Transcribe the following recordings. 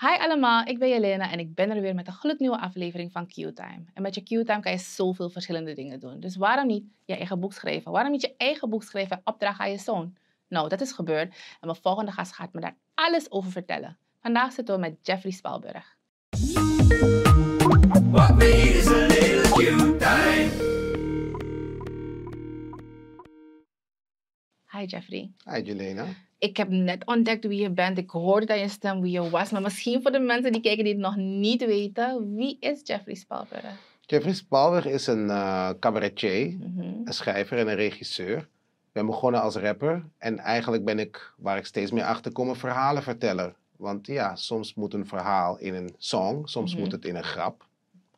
Hi allemaal, ik ben Jelena en ik ben er weer met een gloednieuwe aflevering van Q-Time. En met je Q-Time kan je zoveel verschillende dingen doen. Dus waarom niet je eigen boek schrijven? Waarom niet je eigen boek schrijven en opdragen aan je zoon? Nou, dat is gebeurd en mijn volgende gast gaat me daar alles over vertellen. Vandaag zitten we met Jeffrey Spalburg. Jeffrey. Hi Jelena. Ik heb net ontdekt wie je bent. Ik hoorde dat je stem wie je was. Maar misschien voor de mensen die kijken die het nog niet weten. Wie is Jeffrey Spalberg? Jeffrey Spalberg is een uh, cabaretier, mhm. een schrijver en een regisseur. Ik ben begonnen als rapper. En eigenlijk ben ik, waar ik steeds meer achter kom, een verhalenverteller. Want ja, soms moet een verhaal in een song. Soms mhm. moet het in een grap.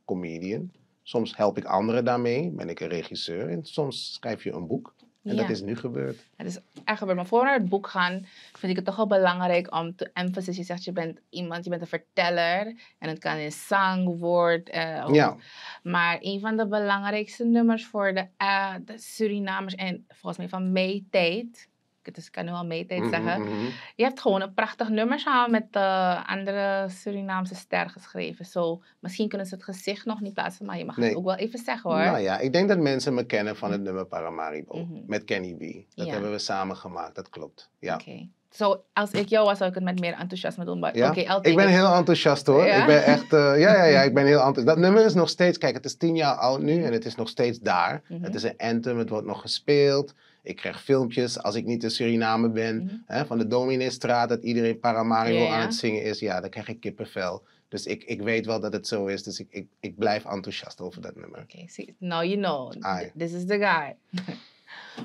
Comedian. Soms help ik anderen daarmee, ben ik een regisseur en soms schrijf je een boek. En dat is nu gebeurd. Het is echt gebeurd. Maar voor we naar het boek gaan, vind ik het toch wel belangrijk om te emphasis. Je zegt, je bent iemand, je bent een verteller. En het kan in zang, woord. Eh, ja. Maar een van de belangrijkste nummers voor de, uh, de Surinamers en volgens mij van mijn dus ik kan nu al mijn mhm, zeggen. Mhm. Je hebt gewoon een prachtig nummer samen met de eh, andere Surinaamse ster geschreven. Zo, misschien kunnen ze het gezicht nog niet plaatsen, maar je mag het ook wel even zeggen hoor. Nou ja, ik denk dat mensen me kennen van het nummer Paramaribo mhm. met Kenny B. Dat hebben we samen gemaakt, dat klopt. Ja. Oké zo, als ik jou was, zou ik het met meer enthousiasme doen. Maar, ja? ik ben heel enthousiast hoor. Ja? Ik ben echt, eh, ja, ja, ja, ik ben heel enthousiast. Dat nummer is nog steeds, kijk, het is tien jaar oud nu en het is nog steeds daar. Mhm. Het is een anthem, het wordt nog gespeeld. Ik krijg filmpjes als ik niet in Suriname ben. Mhm. hè, van de Doministraat, dat iedereen Paramario aan het zingen is. Ja, dan krijg ik kippenvel. Dus ik, ik weet wel dat het zo is. Dus ik, ik, ik blijf enthousiast over dat nummer. Oké, now you know. This is the guy.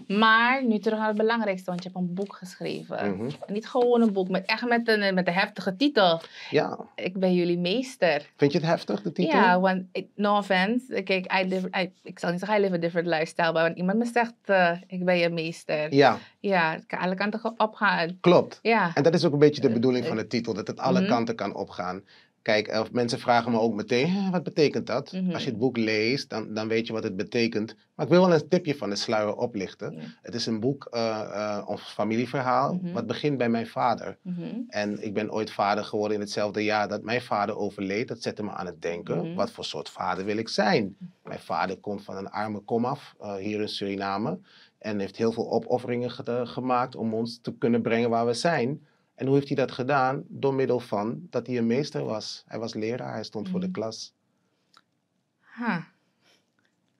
Maar nu terug naar het belangrijkste, want je hebt een boek geschreven. Mhm. Niet gewoon een boek, maar echt met een, met een heftige titel. Ja. Ik ben jullie meester. Vind je het heftig, de titel? Ja, want no offense. Kijk, I I, ik zal niet zeggen I live a different lifestyle, maar iemand me zegt, eh, ik ben je meester. Ja. Ja, het kan alle kanten opgaan. Klopt. Ja. En dat is ook een beetje de eh, bedoeling van eh, de titel, dat het alle mhm. kanten kan opgaan. Kijk, mensen vragen me ook meteen, wat betekent dat? Als je mhm. het boek leest, dan, dan weet je wat het betekent. Maar ik wil wel een tipje van de sluier oplichten. Het is een boek, uh, eh, eh, ons familieverhaal, mhm. wat begint bij mijn vader. Mhm. En ik ben ooit vader geworden in hetzelfde jaar dat mijn vader overleed. Dat zette me aan het denken, wat voor soort vader wil ik zijn? Mijn vader komt van een arme komaf uh, eh, hier in Suriname. En heeft heel veel opofferingen gemaakt om ons te kunnen brengen waar we zijn. En hoe heeft hij dat gedaan? Door middel van dat hij een meester was. Hij was leraar, hij stond voor de hmm. klas.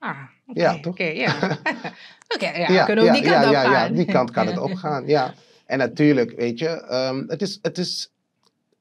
Ah, oké. ja, toch? Oké, ja. ja, kunnen die kant ja, Ja, die kant kan het opgaan, ja. En natuurlijk, weet je, ehm, het, is, het is...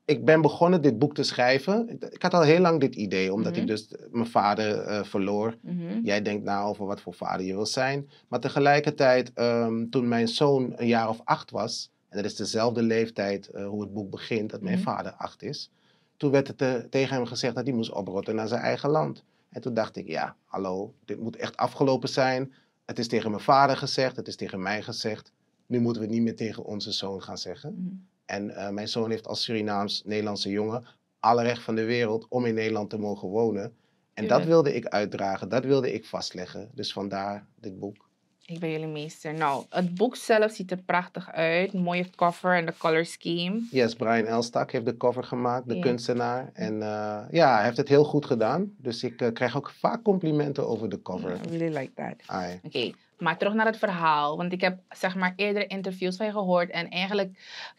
Ik ben begonnen dit boek te schrijven. Ik had al heel lang dit idee, omdat ik mhm. dus eh, mijn vader eh, verloor. Mhm. Jij denkt na over wat voor vader je wil zijn. Maar tegelijkertijd, ehm, toen mijn zoon een jaar of acht was... En dat is dezelfde leeftijd eh, hoe het boek begint, dat mijn mhm. vader acht is. Toen werd het eh, tegen hem gezegd dat hij moest oprotten naar zijn eigen land. En toen dacht ik, ja, hallo, dit moet echt afgelopen zijn. Het is tegen mijn vader gezegd, het is tegen mij gezegd. Nu moeten we het niet meer tegen onze zoon gaan zeggen. Mhm. En eh, mijn zoon heeft als Surinaams-Nederlandse jongen alle recht van de wereld om in Nederland te mogen wonen. En dat wilde ik uitdragen, dat wilde ik vastleggen. Dus vandaar dit boek. Ik ben jullie meester. Nou, het boek zelf ziet er prachtig uit. mooie cover en de color scheme. Yes, Brian Elstak heeft de cover gemaakt, de kunstenaar. En eh, ja, hij heeft het heel goed gedaan. Dus ik eh, krijg ook vaak complimenten over de cover. I really like that. Oké, okay. Maar terug naar het verhaal. Want ik heb zeg maar eerder interviews van je gehoord. En eigenlijk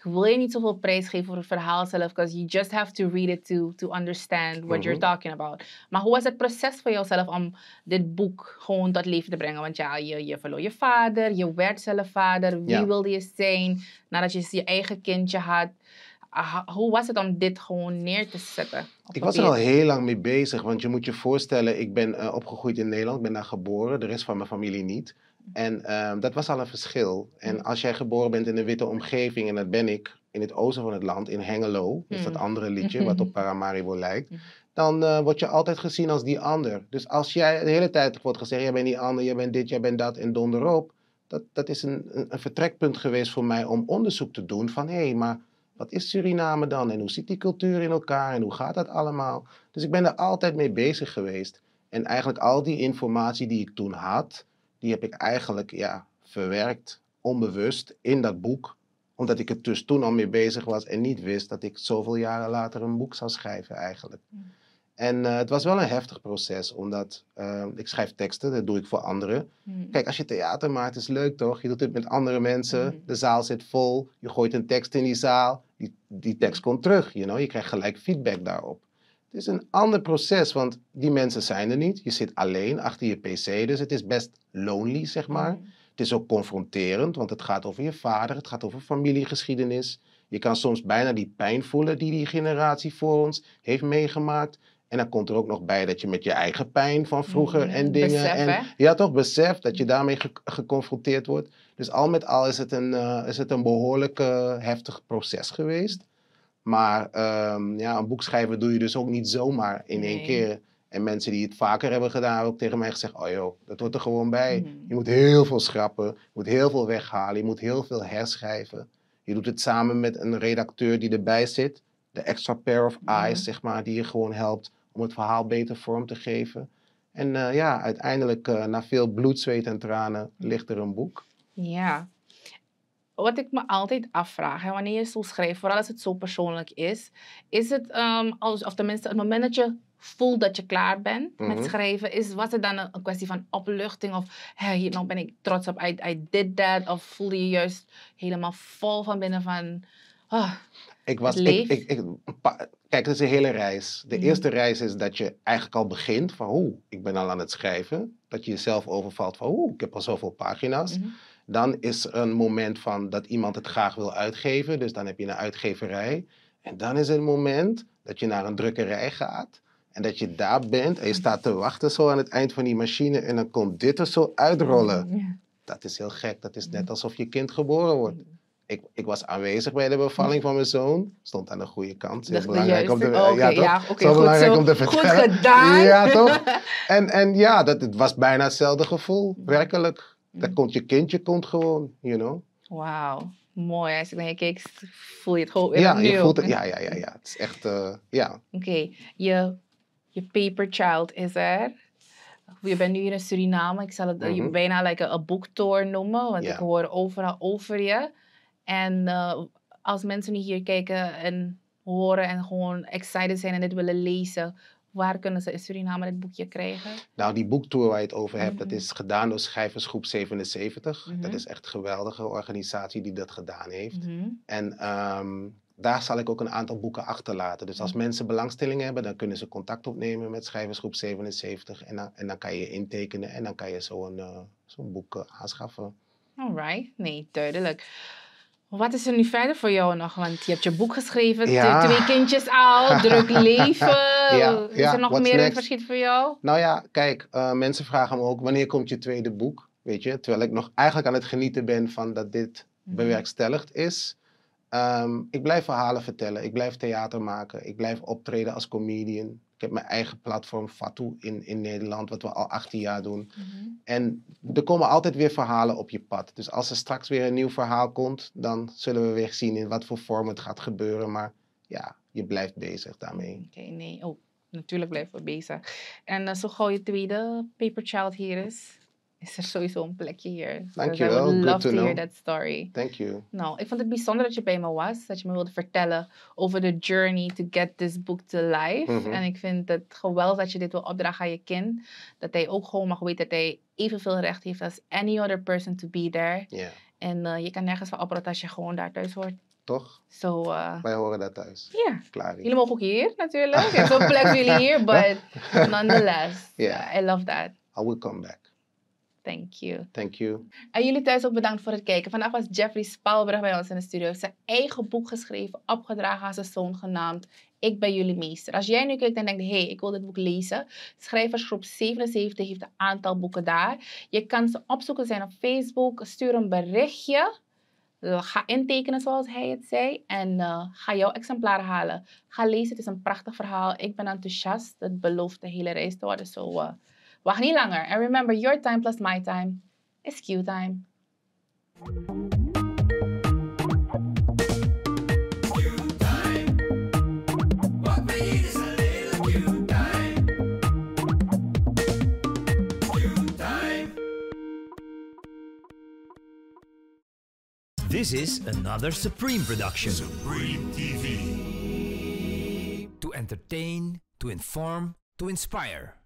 wil je niet zoveel prijs geven voor het verhaal zelf. Because you just have to read it to, to understand what you're mhm. talking about. Maar hoe was het proces voor jouzelf om dit boek gewoon tot leven te brengen? Want ja, je, je verloor je vader. Je werd zelf vader. Wie wilde je zijn? Nadat je je eigen kindje had. Ah, hoe was het om dit gewoon neer te zetten? Ik was er al heel lang mee bezig, want je moet je voorstellen, ik ben eh, opgegroeid in Nederland, ben daar geboren, de rest van mijn familie niet. En ehm, dat was al een verschil. En mm. als jij geboren bent in een witte omgeving, en dat ben ik, in het oosten van het land, in Hengelo, dus mm. dat andere liedje wat op Paramaribo lijkt, mm. dan eh, word je altijd gezien als die ander. Dus als jij de hele tijd wordt gezegd, jij bent die ander, jij bent dit, jij bent dat en donderop, dat, dat is een, een, vertrekpunt geweest voor mij om onderzoek te doen van, hé, hey, maar wat is Suriname dan en hoe zit die cultuur in elkaar en hoe gaat dat allemaal? Dus ik ben er altijd mee bezig geweest. En eigenlijk al die informatie die ik toen had, die heb ik eigenlijk ja, verwerkt onbewust in dat boek. Omdat ik er dus toen al mee bezig was en niet wist dat ik zoveel jaren later een boek zou schrijven eigenlijk. Mm. En eh, het was wel een heftig proces, omdat eh, ik schrijf teksten, dat doe ik voor anderen. Mm. Kijk, als je theater maakt, is leuk toch? Je doet het met andere mensen, mm. de zaal zit vol, je gooit een tekst in die zaal, die, die tekst komt terug, you know? je krijgt gelijk feedback daarop. Het is een ander proces, want die mensen zijn er niet. Je zit alleen achter je pc, dus het is best lonely, zeg maar. Mhm. Het is ook confronterend, want het gaat over je vader, het gaat over familiegeschiedenis. Je kan soms bijna die pijn voelen die die generatie voor ons heeft meegemaakt. En dan komt er ook nog bij dat je met je eigen pijn van vroeger mhm. en dingen. Besef, en, ja, toch besef dat je daarmee geconfronteerd wordt. Dus al met al is het een, uh, is het een behoorlijk eh, heftig proces geweest. Maar ehm, ja, een boek schrijven doe je dus ook niet zomaar in één keer. En mensen die het vaker hebben gedaan, hebben ook tegen mij gezegd: Oh joh, dat wordt er gewoon bij. Mhm. Je moet heel veel schrappen, je moet heel veel weghalen, je moet heel veel herschrijven. Je doet het samen met een redacteur die erbij zit, de extra pair of mhm. eyes, zeg maar, die je gewoon helpt om het verhaal beter vorm te geven. En eh, ja, uiteindelijk, eh, na veel bloed, zweet en tranen, ligt er een boek. Ja, wat ik me altijd afvraag, wanneer je zo schrijft, vooral als het zo persoonlijk is, is het, ehm, als, of tenminste, het moment dat je voelt dat je klaar bent met mhm. schrijven, is, was het dan een, kwestie van opluchting of hey, hier nou ben ik trots op, I, I did that, of voelde je juist helemaal vol van binnen van, ah, ik was, ik, ik, kijk, het is een hele reis. De mhm. eerste reis is dat je eigenlijk al begint van, hoe, ik ben al aan het schrijven, dat je jezelf overvalt van, hoe, ik heb al zoveel pagina's. Mhm. Dan is er een moment van dat iemand het graag wil uitgeven, dus dan heb je een uitgeverij. En dan is er een moment dat je naar een drukkerij gaat en dat je daar bent en je staat te wachten zo aan het eind van die machine en dan komt dit er zo uitrollen. Dat is heel gek, dat is net alsof je kind geboren wordt. Ik, ik, was aanwezig bij de bevalling van mijn zoon. Stond aan de goede kant. Heel belangrijk ja, belangrijk om te vertellen. Goed gedaan. Ja, toch? En, en ja, dat, het was bijna hetzelfde gevoel. Werkelijk. Dat mhm. komt, je kindje komt gewoon, you know. Wauw, mooi. Als ik naar je kijk, voel je het gewoon ja, je voelt het, ja, ja, ja, ja. Het is echt, eh, ja. Oké, je, je paper child is er. Je bent nu hier in Suriname. Ik zal het eh, je mhm. bijna like een boektour noemen, want ik hoor overal over je. En eh, als mensen hier kijken en horen en gewoon excited zijn en dit willen lezen, Waar kunnen ze in Suriname dit boekje krijgen? Nou, die boektour waar je het over hebt, dat mhm. is gedaan door Schrijversgroep 77. Dat mhm. is echt een geweldige organisatie die dat gedaan heeft. Mhm. En ehm, daar zal ik ook een aantal boeken achterlaten. Dus als mensen belangstelling hebben, dan kunnen ze contact opnemen met Schrijversgroep 77. En dan, en dan kan je, je intekenen en dan kan je zo'n uh, zo'n boek uh, aanschaffen. Alright, nee, duidelijk. Wat is er nu verder voor jou nog? Want je hebt je boek geschreven, twee kindjes al, druk leven. is er nog meer in verschiet voor jou? Nou ja, kijk, eh, mensen vragen me ook, wanneer komt je tweede boek? Weet je, terwijl ik nog eigenlijk aan het genieten ben van dat dit mhm. bewerkstelligd is. Ehm, ik blijf verhalen vertellen, ik blijf theater maken, ik blijf optreden als comedian. Ik heb mijn eigen platform, Fatou, in, in Nederland, wat we al 18 jaar doen. Mhm. En er komen altijd weer verhalen op je pad. Dus als er straks weer een nieuw verhaal komt, dan zullen we weer zien in wat voor vorm het gaat gebeuren. Maar ja, je blijft bezig daarmee. Oké, nee. Oh, natuurlijk blijven we bezig. En eh, zo gauw je tweede paperchild hier is, is er sowieso een plekje hier. Thank you. I would love to, hear that story. Thank you. Nou, ik vond het bijzonder dat je bij me was. Dat je me wilde vertellen over de journey to get this book to life. Mhm. En ik vind het geweldig dat je dit wil opdragen aan je kind. Dat hij ook gewoon mag weten dat hij evenveel recht heeft als any other person to be there. Yeah. En eh, je kan nergens van apparaat als je gewoon daar thuis hoort toch? So, eh, Wij horen dat thuis. Ja. Klaar. Jullie mogen ook hier natuurlijk. Ik heb zo'n plek jullie hier, but nonetheless, yeah. I love that. I will come back. Thank you. Thank you. En jullie thuis ook bedankt voor het kijken. Vandaag was Jeffrey Spalberg bij ons in de studio. Hij heeft zijn eigen boek geschreven, opgedragen aan zijn zoon genaamd ik ben jullie meester. Als jij nu kijkt en denkt, hé, hey, ik wil dit boek lezen. Schrijversgroep 77 heeft een aantal boeken daar. Je kan ze opzoeken, zijn op Facebook. Stuur een berichtje. Ga intekenen zoals hij het zei. En eh, ga jouw exemplaar halen. Ga lezen, het is een prachtig verhaal. Ik ben enthousiast. Het belooft de hele reis te worden. Zo... So, eh, Wacht niet langer en remember your time plus my time is Q time. This is another Supreme production. Supreme TV. To entertain, to inform, to inspire.